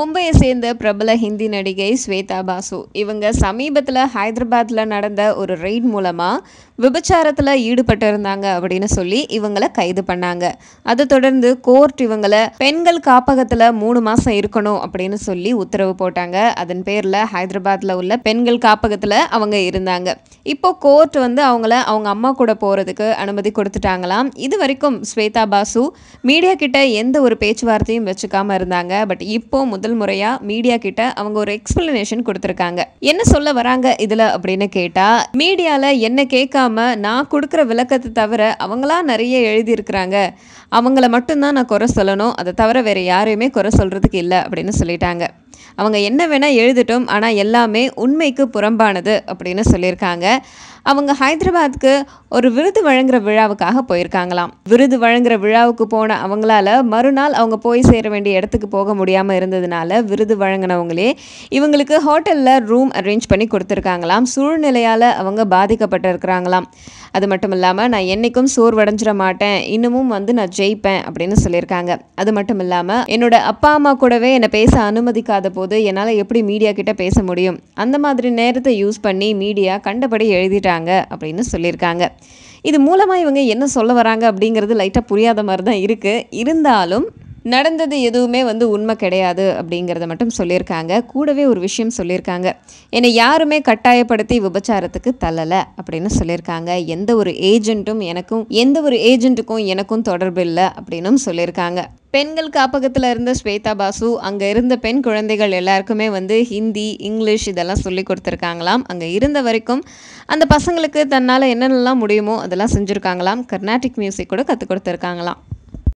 மும்பையை சேர்ந்த பிரபல ஹிந்தி நடிகை ஸ்வேதா பாசு இவங்க சமீபத்தில் ஹைதராபாத்தில் நடந்த ஒரு ரெய்ட் மூலமாக விபச்சாரத்தில் ஈடுபட்டிருந்தாங்க அப்படின்னு சொல்லி இவங்களை கைது பண்ணாங்க அதை தொடர்ந்து கோர்ட் இவங்களை பெண்கள் காப்பகத்தில் மூணு மாதம் இருக்கணும் அப்படின்னு சொல்லி உத்தரவு போட்டாங்க அதன் பேரில் ஹைதராபாத்தில் உள்ள பெண்கள் காப்பகத்தில் அவங்க இருந்தாங்க இப்போ கோர்ட் வந்து அவங்கள அவங்க அம்மா கூட போகிறதுக்கு அனுமதி கொடுத்துட்டாங்களாம் இது வரைக்கும் ஸ்வேதா பாசு மீடியா கிட்ட எந்த ஒரு பேச்சுவார்த்தையும் வச்சுக்காமல் இருந்தாங்க பட் இப்போ முதல் முதல் முறையாக மீடியா கிட்ட அவங்க ஒரு எக்ஸ்பிளனேஷன் கொடுத்துருக்காங்க என்ன சொல்ல வராங்க இதுல அப்படின்னு கேட்டா மீடியால என்ன கேட்காம நான் கொடுக்குற விளக்கத்தை தவிர அவங்களா நிறைய எழுதியிருக்கிறாங்க அவங்கள மட்டும்தான் நான் குறை சொல்லணும் அதை தவிர வேற யாரையுமே குறை சொல்றதுக்கு இல்லை அப்படின்னு சொல்லிட்டாங்க அவங்க என்ன வேணால் எழுதட்டும் ஆனால் எல்லாமே உண்மைக்கு புறம்பானது அப்படின்னு சொல்லியிருக்காங்க அவங்க ஹைதராபாத்க்கு ஒரு விருது வழங்குற விழாவுக்காக போயிருக்காங்களாம் விருது வழங்குற விழாவுக்கு போன அவங்களால மறுநாள் அவங்க போய் சேர வேண்டிய இடத்துக்கு போக முடியாமல் இருந்ததுனால விருது வழங்கினவங்களே இவங்களுக்கு ஹோட்டலில் ரூம் அரேஞ்ச் பண்ணி கொடுத்துருக்காங்களாம் சூழ்நிலையால் அவங்க பாதிக்கப்பட்டிருக்கிறாங்களாம் அது மட்டும் இல்லாமல் நான் என்றைக்கும் சோர்வடைஞ்சிட மாட்டேன் இன்னமும் வந்து நான் ஜெயிப்பேன் அப்படின்னு சொல்லியிருக்காங்க அது மட்டும் இல்லாமல் என்னோட அப்பா அம்மா கூடவே என்னை பேச அனுமதிக்காத போது என்னால் எப்படி மீடியா கிட்ட பேச முடியும் அந்த மாதிரி நேரத்தை யூஸ் பண்ணி மீடியா கண்டபடி எழுதிட்டாங்க அப்படின்னு சொல்லியிருக்காங்க இது மூலமாக இவங்க என்ன சொல்ல வராங்க அப்படிங்கிறது லைட்டாக புரியாத மாதிரி தான் இருக்குது இருந்தாலும் நடந்தது எதுவுமே வந்து உண்மை கிடையாது அப்படிங்கிறத மட்டும் சொல்லியிருக்காங்க கூடவே ஒரு விஷயம் சொல்லியிருக்காங்க என்னை யாருமே கட்டாயப்படுத்தி விபச்சாரத்துக்கு தள்ளலை அப்படின்னு சொல்லியிருக்காங்க எந்த ஒரு ஏஜென்ட்டும் எனக்கும் எந்த ஒரு ஏஜென்ட்டுக்கும் எனக்கும் தொடர்பு இல்லை அப்படின்னும் சொல்லியிருக்காங்க பெண்கள் காப்பகத்தில் இருந்த ஸ்வேதா பாசு அங்கே இருந்த பெண் குழந்தைகள் எல்லாருக்குமே வந்து ஹிந்தி இங்கிலீஷ் இதெல்லாம் சொல்லி கொடுத்துருக்காங்களாம் அங்கே இருந்த வரைக்கும் அந்த பசங்களுக்கு தன்னால் என்னென்னலாம் முடியுமோ அதெல்லாம் செஞ்சுருக்காங்களாம் கர்நாடிக் மியூசிக் கூட கற்றுக் கொடுத்துருக்காங்களாம்